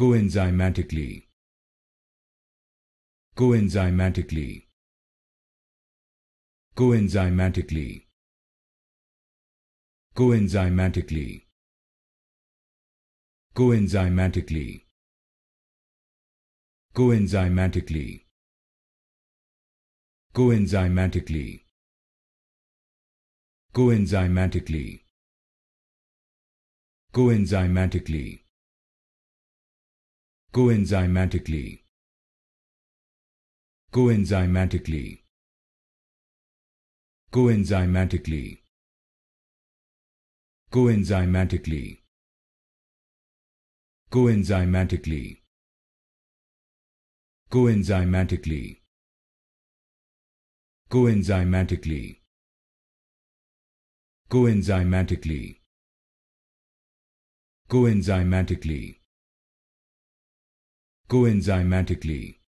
coenzymatically coenzymatically coenzymatically coenzymatically coenzymatically coenzymatically coenzymatically coenzymatically coenzymatically coenzymatically coenzymatically coenzymatically coenzymatically coenzymatically coenzymatically coenzymatically coenzymatically coenzymatically coenzymatically